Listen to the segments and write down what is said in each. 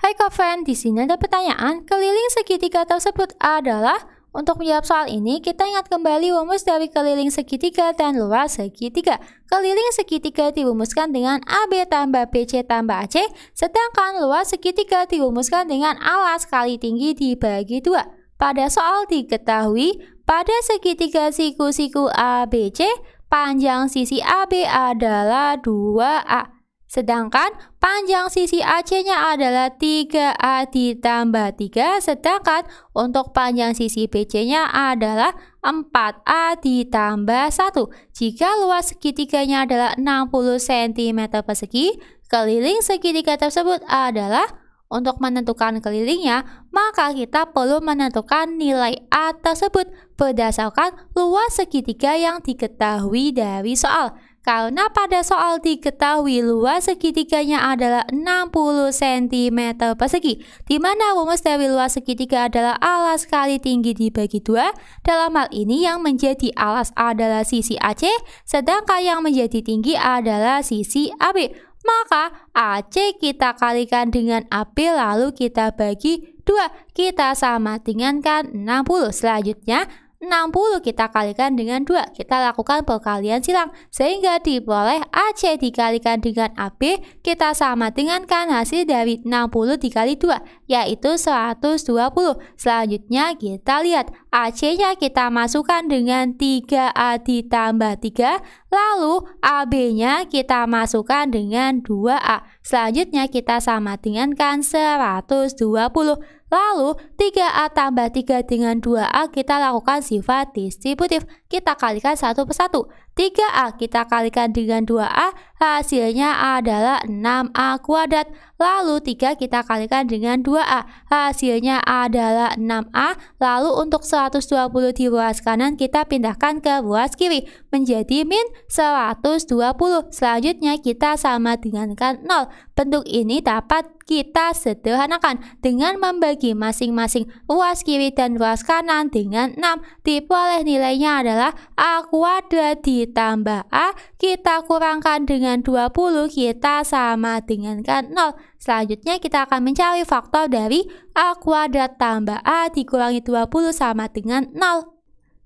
Hai Koven, di sini ada pertanyaan. Keliling segitiga tersebut adalah untuk menjawab soal ini, kita ingat kembali rumus dari keliling segitiga dan luar segitiga. Keliling segitiga dirumuskan dengan AB tambah BC tambah AC, sedangkan luar segitiga dirumuskan dengan alas kali tinggi dibagi dua. Pada soal diketahui, pada segitiga siku-siku ABC, panjang sisi AB adalah 2A. Sedangkan Panjang sisi AC-nya adalah 3A ditambah 3, sedangkan untuk panjang sisi BC-nya adalah 4A ditambah 1. Jika luas segitiganya adalah 60 cm persegi, keliling segitiga tersebut adalah untuk menentukan kelilingnya, maka kita perlu menentukan nilai A tersebut berdasarkan luas segitiga yang diketahui dari soal karena pada soal diketahui luas segitiganya adalah 60 cm persegi, di mana rumus dari luas segitiga adalah alas kali tinggi dibagi dua. Dalam hal ini yang menjadi alas adalah sisi AC, sedangkan yang menjadi tinggi adalah sisi AB. Maka AC kita kalikan dengan AB lalu kita bagi dua, kita sama dengan 60. Kan Selanjutnya 60 kita kalikan dengan 2. Kita lakukan perkalian silang sehingga diperoleh AC dikalikan dengan AB kita sama dengan kan hasil dari 60 dikali 2 yaitu 120. Selanjutnya kita lihat AC-nya kita masukkan dengan 3A ditambah 3, lalu AB-nya kita masukkan dengan 2A. Selanjutnya kita sama dengankan 120. Lalu 3A tambah 3 dengan 2A kita lakukan sifat distributif. Kita kalikan satu persatu. 3A kita kalikan dengan 2A Hasilnya adalah 6A kuadrat. Lalu 3 kita kalikan dengan 2A. Hasilnya adalah 6A. Lalu untuk 120 di ruas kanan kita pindahkan ke ruas kiri menjadi min 120. Selanjutnya kita sama dengankan 0. Bentuk ini dapat kita sederhanakan dengan membagi masing-masing ruas kiri dan ruas kanan dengan 6. Diperoleh nilainya adalah A kuadrat ditambah A, kita kurangkan dengan 20, kita sama dengan 0. Selanjutnya kita akan mencari faktor dari A kuadrat tambah A dikurangi 20 sama dengan 0.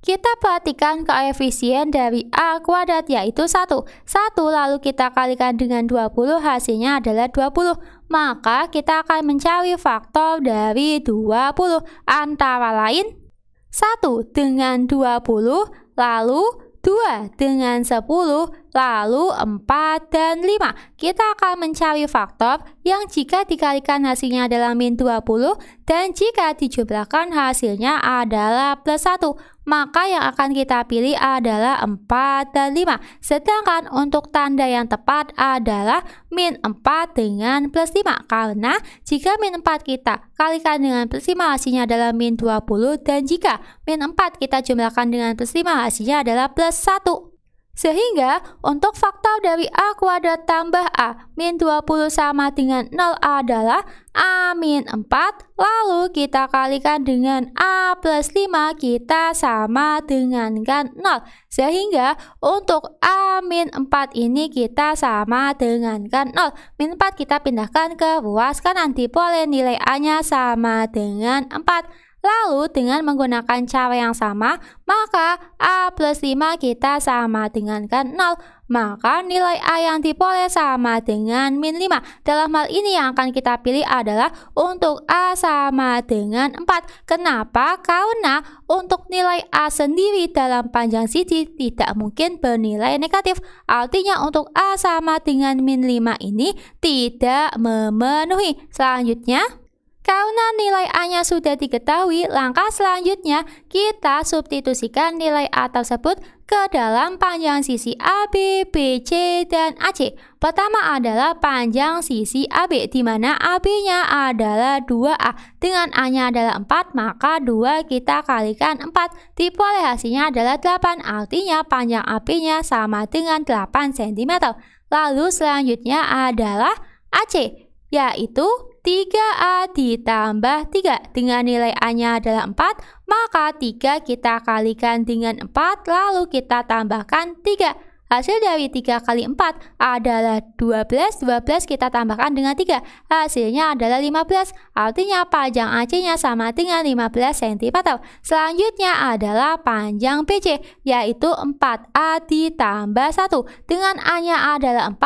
Kita perhatikan koefisien dari A kuadrat yaitu 1. 1 lalu kita kalikan dengan 20 hasilnya adalah 20. Maka kita akan mencari faktor dari 20 antara lain 1 dengan 20 lalu 2 dengan 10 Lalu 4 dan 5, kita akan mencari faktor yang jika dikalikan hasilnya adalah min 20 dan jika dijumlahkan hasilnya adalah plus 1. Maka yang akan kita pilih adalah 4 dan 5. Sedangkan untuk tanda yang tepat adalah min 4 dengan plus 5. Karena jika min 4 kita kalikan dengan plus 5 hasilnya adalah min 20 dan jika min 4 kita jumlahkan dengan plus 5 hasilnya adalah plus 1. Sehingga untuk faktor dari A kuadrat tambah A min 20 sama dengan 0 adalah A min 4 lalu kita kalikan dengan A plus 5 kita sama dengan 0 kan sehingga untuk A min 4 ini kita sama dengan 0 kan min 4 kita pindahkan ke ruas kanan diperoleh nilai A nya sama dengan 4 Lalu dengan menggunakan cara yang sama, maka A plus 5 kita sama dengan 0. Kan maka nilai A yang diperoleh sama dengan min 5. Dalam hal ini yang akan kita pilih adalah untuk A sama dengan 4. Kenapa? Karena untuk nilai A sendiri dalam panjang sisi tidak mungkin bernilai negatif. Artinya untuk A sama dengan min 5 ini tidak memenuhi. Selanjutnya, karena nilai A-nya sudah diketahui, langkah selanjutnya kita substitusikan nilai A tersebut ke dalam panjang sisi AB, BC, dan AC. Pertama adalah panjang sisi AB, di mana AB-nya adalah 2A. Dengan A-nya adalah 4, maka 2 kita kalikan 4. Diperoleh hasilnya adalah 8, artinya panjang AB-nya sama dengan 8 cm. Lalu selanjutnya adalah AC, yaitu 3A ditambah 3 dengan nilai A-nya adalah 4, maka 3 kita kalikan dengan 4 lalu kita tambahkan 3. Hasil dari 3 kali 4 adalah 12, 12 kita tambahkan dengan 3. Hasilnya adalah 15, artinya panjang AC-nya sama dengan 15 cm. Selanjutnya adalah panjang PC, yaitu 4A ditambah 1. Dengan A-nya adalah 4,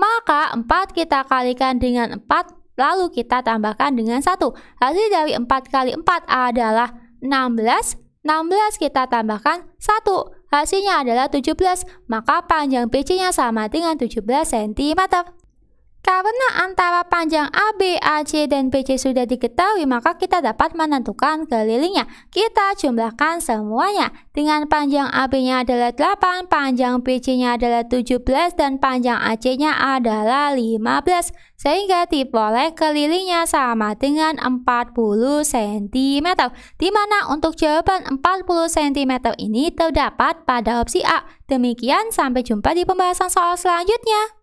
maka 4 kita kalikan dengan 4 Lalu kita tambahkan dengan 1. Hasil dari 4 kali 4 adalah 16. 16 kita tambahkan 1. Hasilnya adalah 17, maka panjang PC-nya sama dengan 17 cm. Karena antara panjang AB, AC, dan BC sudah diketahui, maka kita dapat menentukan kelilingnya. Kita jumlahkan semuanya. Dengan panjang AB-nya adalah 8, panjang BC-nya adalah 17, dan panjang AC-nya adalah 15. Sehingga diperoleh kelilingnya sama dengan 40 cm. Di mana untuk jawaban 40 cm ini terdapat pada opsi A. Demikian, sampai jumpa di pembahasan soal selanjutnya.